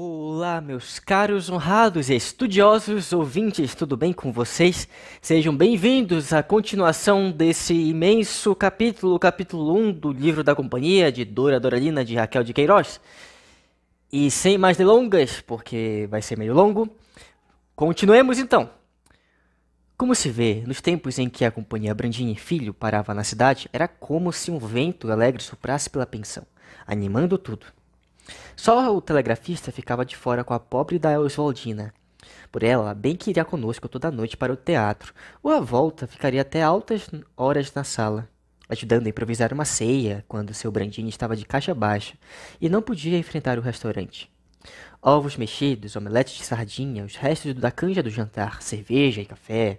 Olá, meus caros, honrados e estudiosos, ouvintes, tudo bem com vocês? Sejam bem-vindos à continuação desse imenso capítulo, capítulo 1 do Livro da Companhia, de Dora Doralina, de Raquel de Queiroz. E sem mais delongas, porque vai ser meio longo, continuemos então. Como se vê, nos tempos em que a Companhia e Filho parava na cidade, era como se um vento alegre soprasse pela pensão, animando tudo. Só o telegrafista ficava de fora com a pobre da Oswaldina. Por ela, bem que iria conosco toda noite para o teatro, ou à volta ficaria até altas horas na sala, ajudando a improvisar uma ceia quando seu brandinho estava de caixa baixa e não podia enfrentar o restaurante. Ovos mexidos, omeletes de sardinha, os restos da canja do jantar, cerveja e café.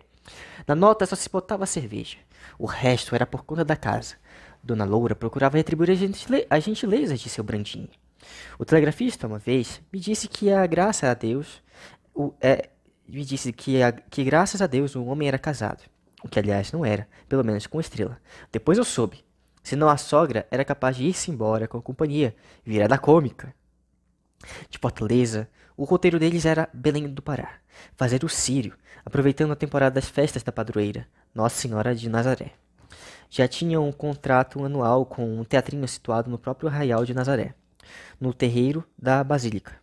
Na nota só se botava cerveja. O resto era por conta da casa. Dona Loura procurava retribuir a, gentileza de seu brandinho. O telegrafista, uma vez, me disse que a graça a Deus, o, é, me disse que, a, que graças a Deus o homem era casado, o que aliás não era, pelo menos com estrela. Depois eu soube, senão a sogra era capaz de ir-se embora com a companhia, virada cômica. De Fortaleza, o roteiro deles era Belém do Pará, fazer o Sírio, aproveitando a temporada das festas da padroeira, Nossa Senhora de Nazaré. Já tinham um contrato anual com um teatrinho situado no próprio Arraial de Nazaré no terreiro da basílica.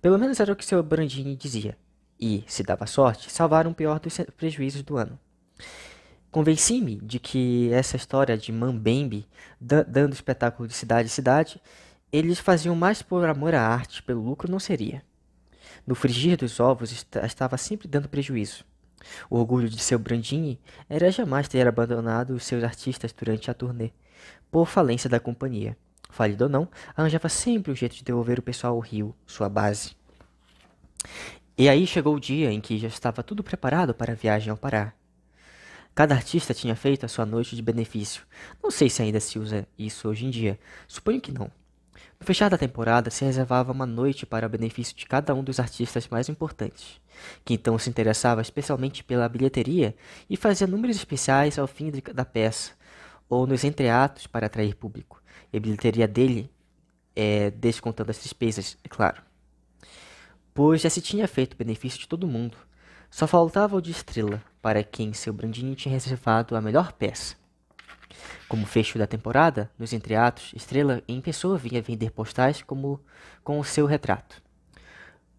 Pelo menos era o que seu Brandini dizia, e, se dava sorte, salvaram o pior dos prejuízos do ano. Convenci-me de que essa história de Mambembe dando espetáculo de cidade em cidade, eles faziam mais por amor à arte, pelo lucro não seria. No frigir dos ovos est estava sempre dando prejuízo. O orgulho de seu Brandini era jamais ter abandonado os seus artistas durante a turnê, por falência da companhia falido ou não, arranjava sempre o um jeito de devolver o pessoal ao rio, sua base. E aí chegou o dia em que já estava tudo preparado para a viagem ao Pará. Cada artista tinha feito a sua noite de benefício. Não sei se ainda se usa isso hoje em dia. Suponho que não. No fechar da temporada, se reservava uma noite para o benefício de cada um dos artistas mais importantes, que então se interessava especialmente pela bilheteria e fazia números especiais ao fim de, da peça, ou nos entreatos para atrair público e a bilheteria dele, é, descontando as despesas, é claro. Pois já se tinha feito benefício de todo mundo, só faltava o de estrela, para quem seu Brandini tinha reservado a melhor peça. Como fecho da temporada, nos entreatos, Estrela em pessoa vinha vender postais como com o seu retrato.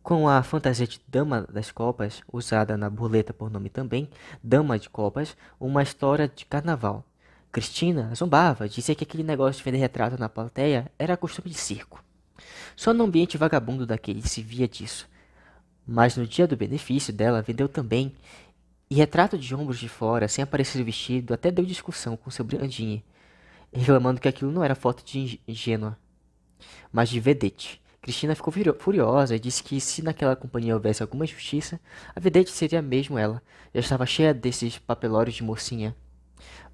Com a fantasia de Dama das Copas, usada na burleta por nome também, Dama de Copas, uma história de carnaval, Cristina zombava, dizia que aquele negócio de vender retrato na plateia era costume de circo. Só no ambiente vagabundo daquele se via disso. Mas no dia do benefício dela vendeu também, e retrato de ombros de fora, sem aparecer vestido, até deu discussão com seu Brandini, reclamando que aquilo não era foto de ingênua, mas de vedete. Cristina ficou furiosa e disse que se naquela companhia houvesse alguma justiça, a vedete seria mesmo ela. Já estava cheia desses papelórios de mocinha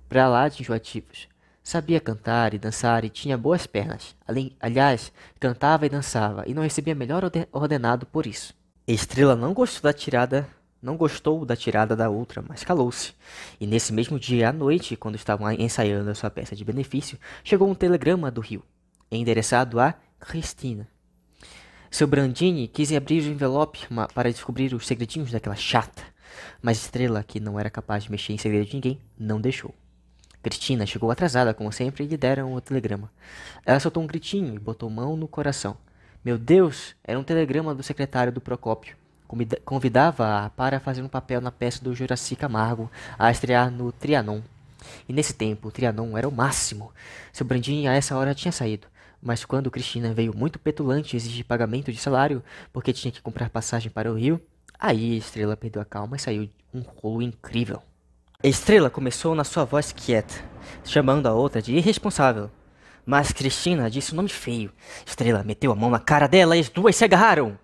para lá de enjoativos. Sabia cantar e dançar e tinha boas pernas. Além, aliás, cantava e dançava e não recebia melhor ordenado por isso. Estrela não gostou da tirada, não gostou da tirada da outra, mas calou-se. E nesse mesmo dia à noite, quando estavam ensaiando a sua peça de benefício, chegou um telegrama do Rio, endereçado a Cristina. Seu Brandini quis abrir o envelope para descobrir os segredinhos daquela chata, mas Estrela, que não era capaz de mexer em segredo de ninguém, não deixou. Cristina chegou atrasada, como sempre, e lhe deram o telegrama. Ela soltou um gritinho e botou mão no coração. Meu Deus! Era um telegrama do secretário do Procópio. Convidava-a para fazer um papel na peça do Juraci Camargo a estrear no Trianon. E nesse tempo, o Trianon era o máximo. Seu Brandinho a essa hora tinha saído. Mas quando Cristina veio muito petulante exigir pagamento de salário, porque tinha que comprar passagem para o Rio, aí a estrela perdeu a calma e saiu um rolo incrível. Estrela começou na sua voz quieta, chamando a outra de irresponsável. Mas Cristina disse um nome feio. Estrela meteu a mão na cara dela e as duas se agarraram.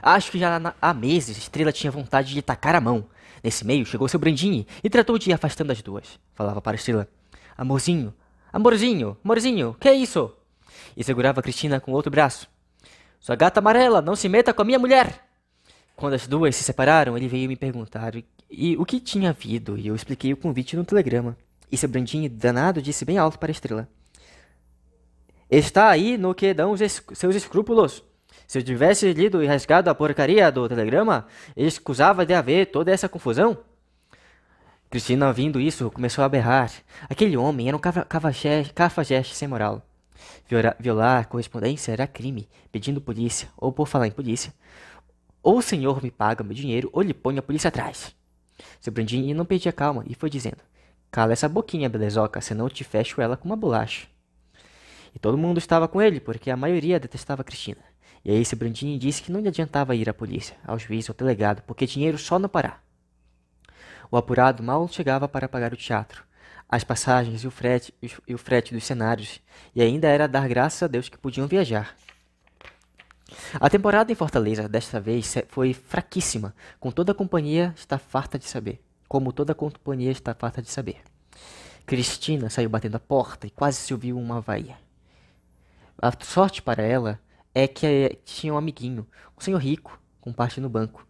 Acho que já há meses Estrela tinha vontade de tacar a mão. Nesse meio chegou seu Brandini e tratou de ir afastando as duas. Falava para Estrela: Amorzinho, amorzinho, amorzinho, que é isso? E segurava Cristina com o outro braço. Sua gata amarela, não se meta com a minha mulher! Quando as duas se separaram, ele veio me perguntar e, o que tinha havido, e eu expliquei o convite no telegrama. E seu Brandinho danado disse bem alto para a estrela: Está aí no que dão esc seus escrúpulos. Se eu tivesse lido e rasgado a porcaria do telegrama, escusava de haver toda essa confusão. Cristina, ouvindo isso, começou a berrar. Aquele homem era um cafajeste sem moral. Violar correspondência era crime, pedindo polícia, ou por falar em polícia, ou o senhor me paga meu dinheiro, ou lhe põe a polícia atrás. Seu Brandini não perdia calma e foi dizendo: Cala essa boquinha, belezoca, senão eu te fecho ela com uma bolacha. E todo mundo estava com ele, porque a maioria detestava Cristina. E aí seu Brandini disse que não lhe adiantava ir à polícia, ao juiz ou delegado, porque dinheiro só não Pará. O apurado mal chegava para pagar o teatro, as passagens e o frete, e o frete dos cenários, e ainda era dar graças a Deus que podiam viajar. A temporada em Fortaleza desta vez foi fraquíssima, com toda a companhia está farta de saber, como toda a companhia está farta de saber. Cristina saiu batendo a porta e quase se ouviu uma vaia. A sorte para ela é que eh, tinha um amiguinho, um senhor rico, com parte no banco,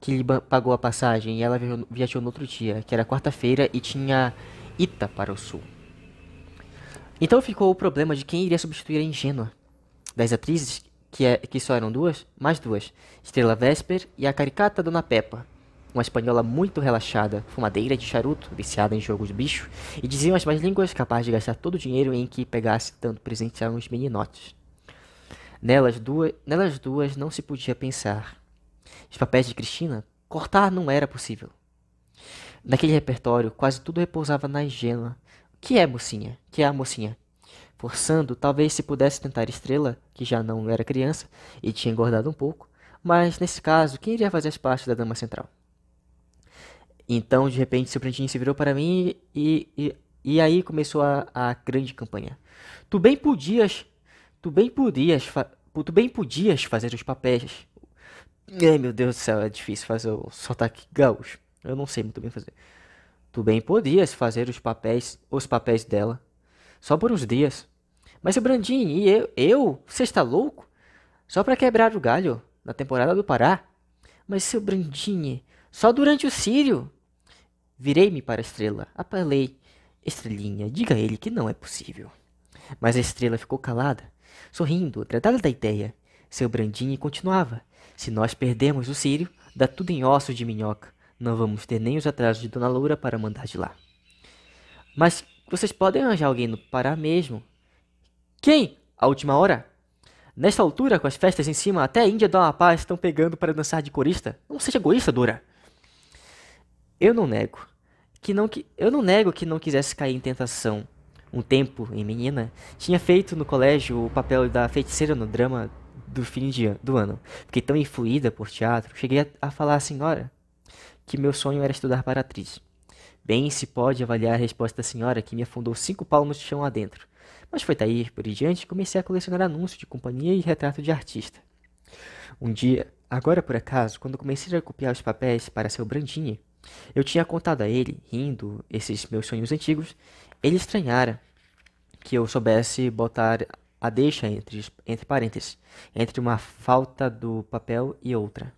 que lhe pagou a passagem e ela viajou no outro dia, que era quarta-feira, e tinha Ita para o sul. Então ficou o problema de quem iria substituir a ingênua. Das atrizes, que, é, que só eram duas, mais duas, Estrela Vesper e a caricata Dona Peppa, uma espanhola muito relaxada, fumadeira de charuto, viciada em jogos de bicho, e diziam as mais línguas capaz de gastar todo o dinheiro em que pegasse tanto a uns meninotes. Nelas duas, nelas duas não se podia pensar. Os papéis de Cristina, cortar não era possível. Naquele repertório, quase tudo repousava na ingênua. Que é mocinha? Que é a mocinha? Forçando, talvez se pudesse tentar Estrela, que já não era criança e tinha engordado um pouco, mas nesse caso, quem iria fazer as partes da Dama Central? Então, de repente, seu prantinho se virou para mim e, e, e aí começou a, a grande campanha. Tu bem podias, tu bem podias, tu bem podias fazer os papéis. Ai, meu Deus do céu, é difícil fazer o sotaque gaúcho. Eu não sei muito bem fazer. Tu bem podias fazer os papéis, os papéis dela, só por uns dias. Mas o Brandin e eu, eu você está louco? Só para quebrar o galho na temporada do Pará? Mas seu Brandini, só durante o Sírio? Virei-me para a estrela, apelei. Estrelinha, diga a ele que não é possível. Mas a estrela ficou calada, sorrindo, tratada da ideia. Seu Brandini continuava. Se nós perdermos o Sírio, dá tudo em ossos de minhoca. Não vamos ter nem os atrasos de Dona Loura para mandar de lá. Mas vocês podem arranjar alguém no Pará mesmo, quem? A última hora? Nesta altura, com as festas em cima, até a Índia do Amapá estão pegando para dançar de corista. Não seja egoísta, Dora. Eu não nego que não que eu não nego que não quisesse cair em tentação. Um tempo, em menina, tinha feito no colégio o papel da feiticeira no drama do fim de an do ano. Fiquei tão influída por teatro, cheguei a, a falar à senhora que meu sonho era estudar para atriz. Bem se pode avaliar a resposta da senhora que me afundou cinco palmos de chão adentro. Mas foi daí por diante que comecei a colecionar anúncios de companhia e retrato de artista. Um dia, agora por acaso, quando comecei a copiar os papéis para seu Brandini, eu tinha contado a ele, rindo esses meus sonhos antigos, ele estranhara que eu soubesse botar a deixa entre, entre parênteses, entre uma falta do papel e outra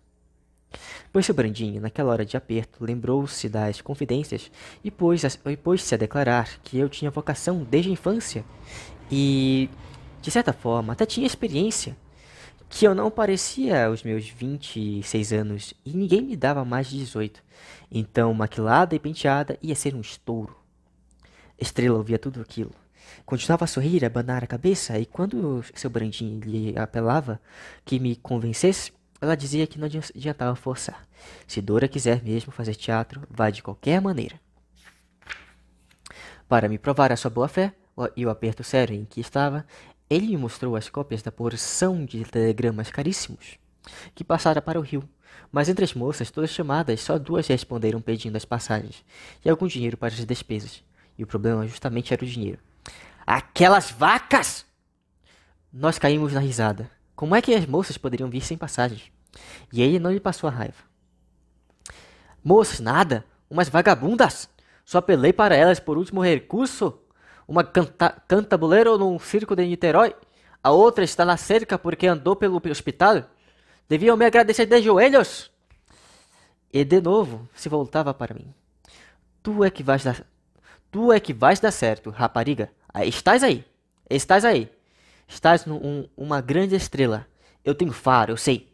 pois seu Brandinho, naquela hora de aperto, lembrou-se das confidências e pôs-se a, pôs a declarar que eu tinha vocação desde a infância e, de certa forma, até tinha experiência. Que eu não parecia os meus 26 anos e ninguém me dava mais de 18. Então, maquilada e penteada ia ser um estouro. Estrela ouvia tudo aquilo. Continuava a sorrir, a abanar a cabeça, e quando seu Brandinho lhe apelava que me convencesse, ela dizia que não adiantava forçar. Se Dora quiser mesmo fazer teatro, vá de qualquer maneira. Para me provar a sua boa-fé e o aperto sério em que estava, ele me mostrou as cópias da porção de telegramas caríssimos que passara para o rio. Mas entre as moças, todas chamadas, só duas responderam pedindo as passagens e algum dinheiro para as despesas. E o problema justamente era o dinheiro. Aquelas vacas! Nós caímos na risada. Como é que as moças poderiam vir sem passagens? E ele não lhe passou a raiva. Moças, nada! Umas vagabundas! Só apelei para elas por último recurso. Uma canta cantabuleiro num circo de Niterói. A outra está na cerca porque andou pelo hospital. Deviam me agradecer de joelhos. E de novo se voltava para mim. Tu é que vais dar, tu é que vais dar certo, rapariga. estás aí, estás aí. Estás um, uma grande estrela. Eu tenho faro, eu sei.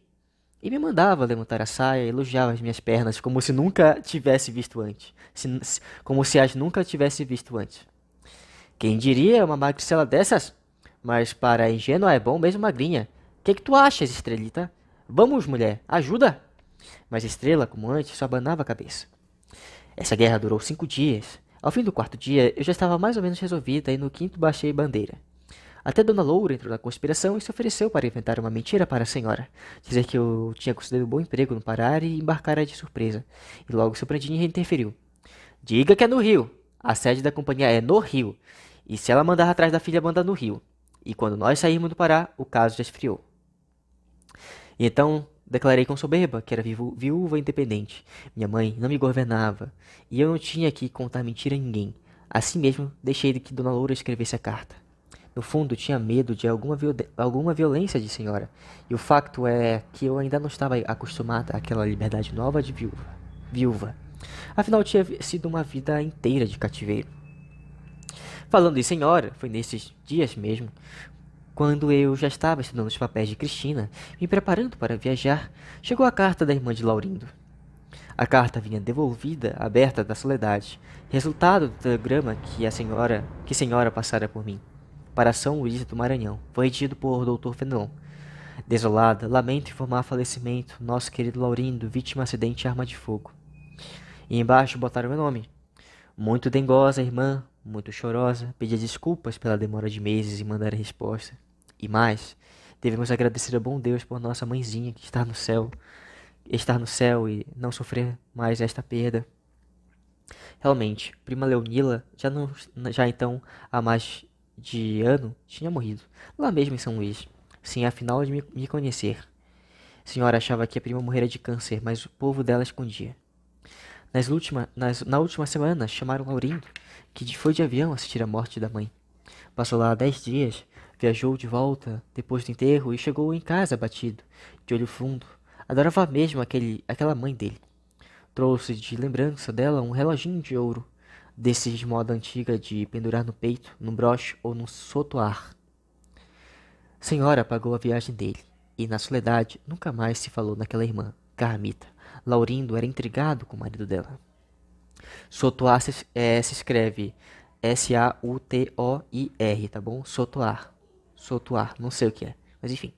E me mandava levantar a saia, elogiava as minhas pernas, como se nunca tivesse visto antes. Se, se, como se as nunca tivesse visto antes. Quem diria uma magricela dessas? Mas para ingênua é bom mesmo magrinha. O que, que tu achas, estrelita? Vamos, mulher, ajuda! Mas Estrela, como antes, só abanava a cabeça. Essa guerra durou cinco dias. Ao fim do quarto dia, eu já estava mais ou menos resolvida e no quinto baixei bandeira. Até Dona Loura entrou na conspiração e se ofereceu para inventar uma mentira para a senhora, dizer que eu tinha conseguido um bom emprego no Pará e embarcara de surpresa. E logo seu Brandini interferiu. Diga que é no Rio. A sede da companhia é no Rio. E se ela mandar atrás da filha, manda no Rio. E quando nós saímos do Pará, o caso já esfriou. E então declarei com soberba que era viú viúva independente. Minha mãe não me governava. E eu não tinha que contar mentira a ninguém. Assim mesmo, deixei de que Dona Loura escrevesse a carta. No fundo, tinha medo de alguma, viol alguma violência de senhora, e o facto é que eu ainda não estava acostumada àquela liberdade nova de viúva. viúva. Afinal, tinha sido uma vida inteira de cativeiro. Falando em senhora, foi nesses dias mesmo, quando eu já estava estudando os papéis de Cristina, me preparando para viajar, chegou a carta da irmã de Laurindo. A carta vinha devolvida, aberta da soledade, resultado do telegrama que a senhora, que senhora passara por mim para São Luís do Maranhão, foi redigido por Dr. Fenelon. Desolada, lamento informar falecimento nosso querido Laurindo, vítima acidente arma de fogo. E embaixo botaram meu nome. Muito dengosa, irmã, muito chorosa, pedia desculpas pela demora de meses em mandar a resposta. E mais, devemos agradecer ao bom Deus por nossa mãezinha que está no céu, estar no céu e não sofrer mais esta perda. Realmente, prima Leonila já não já então há mais de ano tinha morrido, lá mesmo em São Luís, sem afinal de me conhecer. A senhora achava que a prima morrera de câncer, mas o povo dela escondia. Nas última, nas, na última semana, chamaram Laurindo, que foi de avião assistir à morte da mãe. Passou lá dez dias, viajou de volta depois do enterro e chegou em casa abatido, de olho fundo. Adorava mesmo aquele, aquela mãe dele. Trouxe de lembrança dela um reloginho de ouro desses de moda antiga de pendurar no peito, no broche ou no sotoar. Senhora pagou a viagem dele, e na soledade nunca mais se falou naquela irmã, Carmita. Laurindo era intrigado com o marido dela. Sotoar se, é, se escreve S-A-U-T-O-I-R, tá bom? Sotoar. Sotoar, não sei o que é, mas enfim.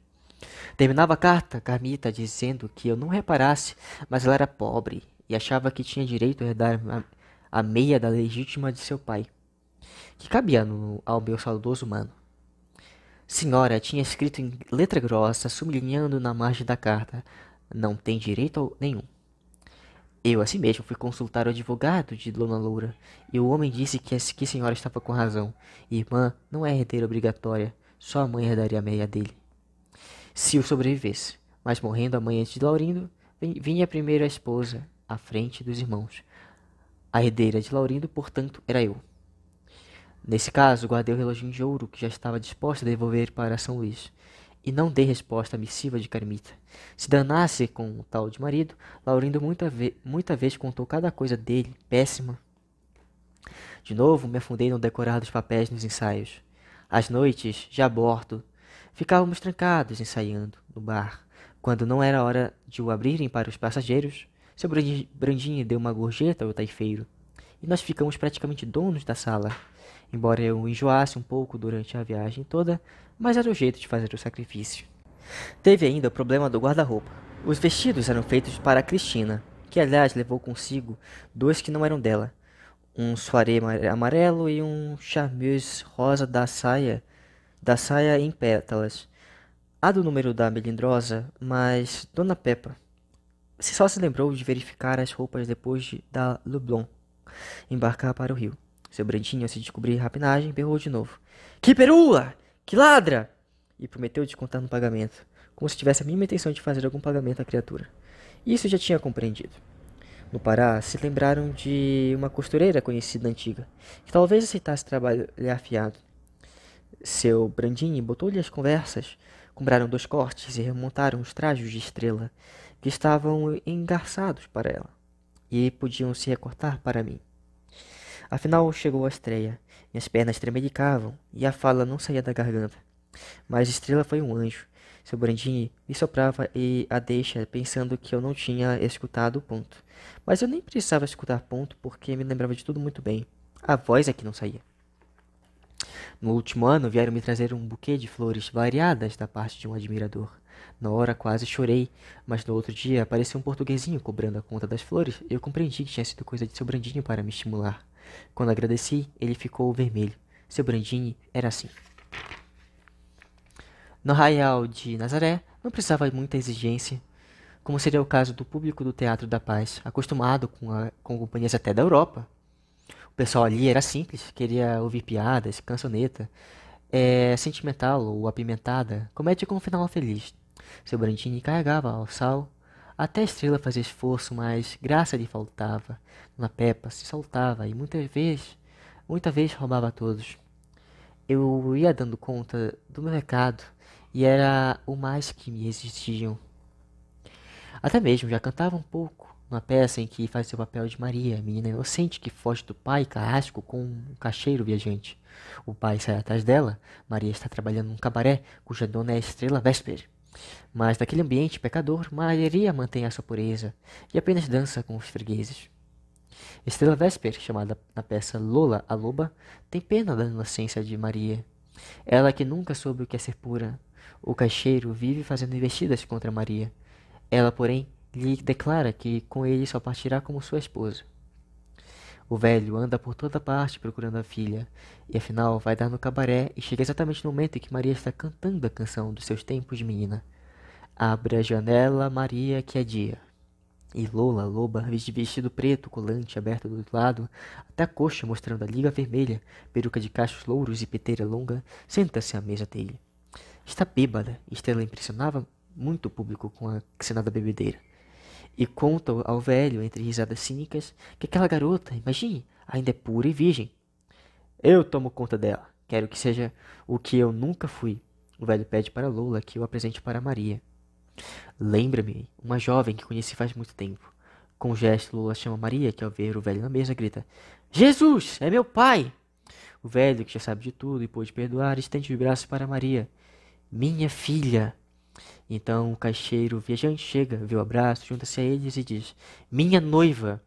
Terminava a carta, Carmita, dizendo que eu não reparasse, mas ela era pobre e achava que tinha direito a herdar a meia da legítima de seu pai, que cabia no, ao meu saudoso mano. Senhora tinha escrito em letra grossa, sublinhando na margem da carta: Não tem direito nenhum. Eu, assim mesmo, fui consultar o advogado de Dona Loura, e o homem disse que a que senhora estava com razão. Irmã não é herdeira obrigatória, só a mãe herdaria a meia dele. Se o sobrevivesse, mas morrendo a mãe antes de Laurindo, vinha primeiro a esposa, à frente dos irmãos, a herdeira de Laurindo, portanto, era eu. Nesse caso, guardei o reloginho de ouro que já estava disposto a devolver para São Luís, e não dei resposta à missiva de Carmita. Se danasse com o tal de marido, Laurindo muita, ve muita vez contou cada coisa dele, péssima. De novo, me afundei no decorar dos papéis nos ensaios. Às noites, já bordo, ficávamos trancados ensaiando no bar, quando não era hora de o abrirem para os passageiros, seu brandinho deu uma gorjeta ao taifeiro, e nós ficamos praticamente donos da sala. Embora eu enjoasse um pouco durante a viagem toda, mas era o jeito de fazer o sacrifício. Teve ainda o problema do guarda-roupa. Os vestidos eram feitos para a Cristina, que aliás levou consigo dois que não eram dela, um soiré amarelo e um charmeuse rosa da saia, da saia em pétalas. A do número da melindrosa, mas Dona Peppa se só se lembrou de verificar as roupas depois de, da Leblon embarcar para o rio. Seu ao se descobrir rapinagem, berrou de novo. Que perua! Que ladra! E prometeu descontar no pagamento, como se tivesse a mínima intenção de fazer algum pagamento à criatura. Isso já tinha compreendido. No Pará, se lembraram de uma costureira conhecida antiga, que talvez aceitasse trabalhar afiado Seu Brandinho botou-lhe as conversas, compraram dois cortes e remontaram os trajos de estrela, que estavam engarçados para ela e podiam se recortar para mim. Afinal, chegou a estreia. Minhas pernas tremelicavam e a fala não saía da garganta. Mas Estrela foi um anjo. Seu Brandini me soprava e a deixa pensando que eu não tinha escutado o ponto. Mas eu nem precisava escutar ponto porque me lembrava de tudo muito bem. A voz é que não saía. No último ano vieram me trazer um buquê de flores variadas da parte de um admirador. Na hora quase chorei, mas no outro dia apareceu um portuguesinho cobrando a conta das flores e eu compreendi que tinha sido coisa de seu Brandinho para me estimular. Quando agradeci, ele ficou vermelho. Seu Brandinho era assim. No Raial de Nazaré, não precisava de muita exigência, como seria o caso do público do Teatro da Paz, acostumado com, a, com companhias até da Europa. O pessoal ali era simples, queria ouvir piadas, cancioneta, é, sentimental ou apimentada, comédia com um final feliz. Seu Brantini carregava ao sal, até a estrela fazia esforço, mas graça lhe faltava. Na Peppa se soltava e muitas vezes, muita vez roubava a todos. Eu ia dando conta do meu recado e era o mais que me exigiam. Até mesmo já cantava um pouco uma peça em que faz seu papel de Maria, menina inocente que foge do pai carrasco com um cacheiro viajante. O pai sai atrás dela, Maria está trabalhando num cabaré cuja dona é a estrela Vesper. Mas naquele ambiente pecador, Maria mantém a sua pureza e apenas dança com os fregueses. Estrela Vesper, chamada na peça Lola a Loba, tem pena da inocência de Maria. Ela que nunca soube o que é ser pura. O caixeiro vive fazendo investidas contra Maria. Ela, porém, lhe declara que com ele só partirá como sua esposa. O velho anda por toda parte procurando a filha, e afinal vai dar no cabaré e chega exatamente no momento em que Maria está cantando a canção dos seus tempos de menina. Abre a janela, Maria, que é dia. E Lola, loba, de vestido preto, colante aberto do outro lado, até a coxa mostrando a liga vermelha, peruca de cachos louros e peteira longa, senta-se à mesa dele. Está bêbada, Estela impressionava muito o público com a cena da bebedeira e conta ao velho, entre risadas cínicas, que aquela garota, imagine, ainda é pura e virgem. Eu tomo conta dela. Quero que seja o que eu nunca fui. O velho pede para Lola que o apresente para Maria. Lembra-me, uma jovem que conheci faz muito tempo. Com um gesto, Lula chama Maria, que ao ver o velho na mesa grita: Jesus, é meu pai! O velho, que já sabe de tudo e pôde perdoar, estende o braço para Maria: Minha filha! Então o caixeiro viajante chega, vê o abraço, junta-se a eles e diz: Minha noiva!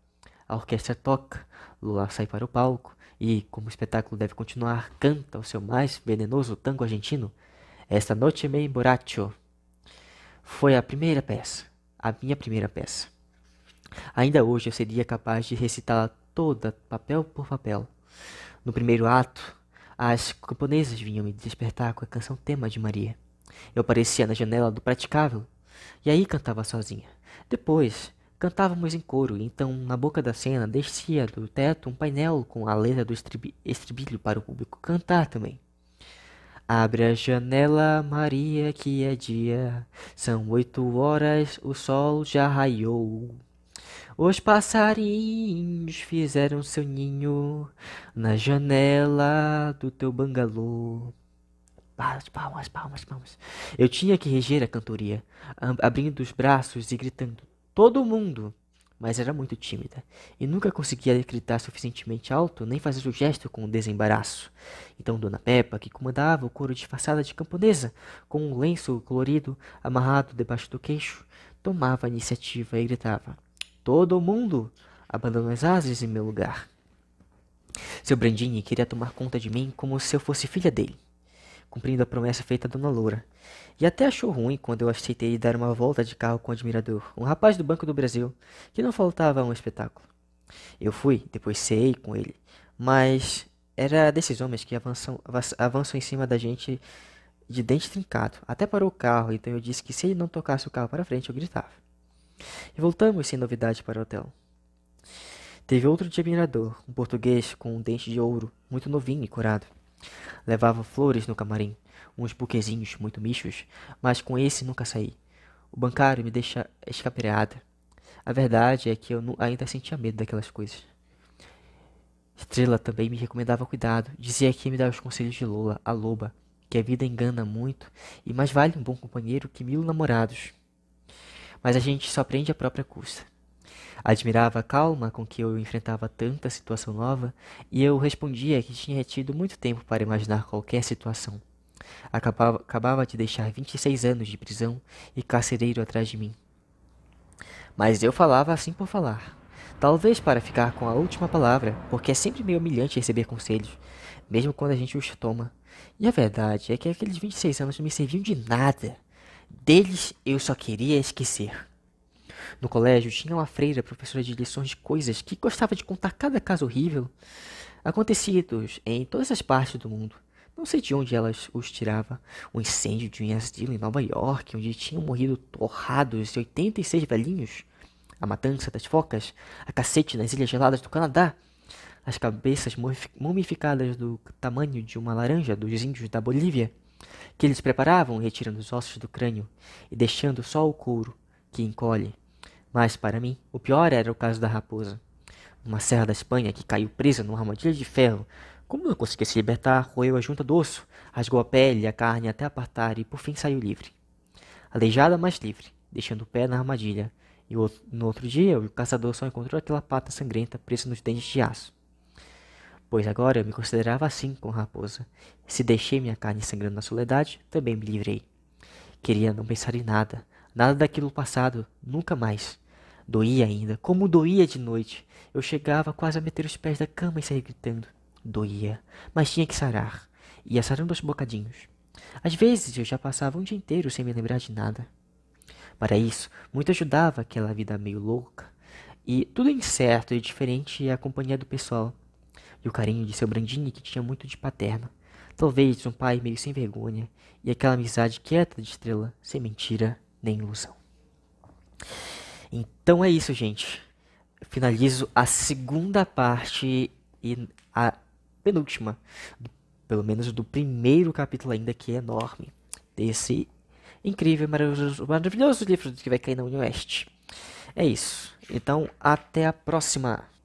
A orquestra toca, Lula sai para o palco e, como o espetáculo deve continuar, canta o seu mais venenoso tango argentino. Esta noite me borracho. Foi a primeira peça, a minha primeira peça. Ainda hoje eu seria capaz de recitá-la toda, papel por papel. No primeiro ato, as camponesas vinham me despertar com a canção tema de Maria. Eu aparecia na janela do praticável e aí cantava sozinha. Depois, cantávamos em coro, e então na boca da cena descia do teto um painel com a letra do estribilho para o público cantar também. Abre a janela, Maria, que é dia. São oito horas, o sol já raiou. Os passarinhos fizeram seu ninho na janela do teu bangalô. Palmas, palmas, palmas, palmas. Eu tinha que reger a cantoria, abrindo os braços e gritando: Todo mundo! Mas era muito tímida e nunca conseguia gritar suficientemente alto nem fazer o gesto com desembaraço. Então Dona Peppa, que comandava o coro disfarçada de camponesa, com um lenço colorido amarrado debaixo do queixo, tomava a iniciativa e gritava: Todo mundo! Abandona as asas em meu lugar. Seu Brandini queria tomar conta de mim como se eu fosse filha dele cumprindo a promessa feita a Dona Loura. E até achou ruim quando eu aceitei dar uma volta de carro com o admirador, um rapaz do Banco do Brasil, que não faltava um espetáculo. Eu fui, depois cei com ele, mas era desses homens que avançam, avançam em cima da gente de dente trincado. Até parou o carro, então eu disse que se ele não tocasse o carro para frente, eu gritava. E voltamos sem novidade para o hotel. Teve outro admirador, um português com um dente de ouro, muito novinho e curado. Levava flores no camarim, uns buquezinhos muito michos, mas com esse nunca saí. O bancário me deixa escapreada. A verdade é que eu ainda sentia medo daquelas coisas. Estrela também me recomendava cuidado, dizia que ia me dar os conselhos de Lola, a loba, que a vida engana muito e mais vale um bom companheiro que mil namorados. Mas a gente só aprende a própria custa. Admirava a calma com que eu enfrentava tanta situação nova, e eu respondia que tinha tido muito tempo para imaginar qualquer situação. Acabava, acabava de deixar 26 anos de prisão e carcereiro atrás de mim. Mas eu falava assim por falar. Talvez para ficar com a última palavra, porque é sempre meio humilhante receber conselhos, mesmo quando a gente os toma. E a verdade é que aqueles 26 anos não me serviam de nada. Deles eu só queria esquecer no colégio, tinha uma freira, professora de lições de coisas, que gostava de contar cada caso horrível acontecidos em todas as partes do mundo. Não sei de onde elas os tirava. Um incêndio de um asilo em Nova York, onde tinham morrido torrados 86 velhinhos. A matança das focas, a cacete nas ilhas geladas do Canadá, as cabeças mumificadas do tamanho de uma laranja dos índios da Bolívia, que eles preparavam retirando os ossos do crânio e deixando só o couro, que encolhe mas, para mim, o pior era o caso da raposa. Uma serra da Espanha que caiu presa numa armadilha de ferro. Como não conseguia se libertar, roeu a junta do osso, rasgou a pele e a carne até apartar e por fim saiu livre. Aleijada, mas livre, deixando o pé na armadilha. E no outro dia, o caçador só encontrou aquela pata sangrenta presa nos dentes de aço. Pois agora eu me considerava assim com a raposa. Se deixei minha carne sangrando na soledade, também me livrei. Queria não pensar em nada, nada daquilo passado, nunca mais. Doía ainda, como doía de noite. Eu chegava quase a meter os pés da cama e sair gritando. Doía, mas tinha que sarar. Ia sarando aos bocadinhos. Às vezes eu já passava um dia inteiro sem me lembrar de nada. Para isso, muito ajudava aquela vida meio louca. E tudo incerto e diferente e a companhia do pessoal. E o carinho de seu Brandini que tinha muito de paterno. Talvez um pai meio sem vergonha. E aquela amizade quieta de estrela, sem mentira nem ilusão. Então é isso, gente. finalizo a segunda parte e a penúltima, pelo menos do primeiro capítulo ainda, que é enorme, desse incrível, maravilhoso, maravilhoso livro que vai cair na União Oeste. É isso. Então, até a próxima!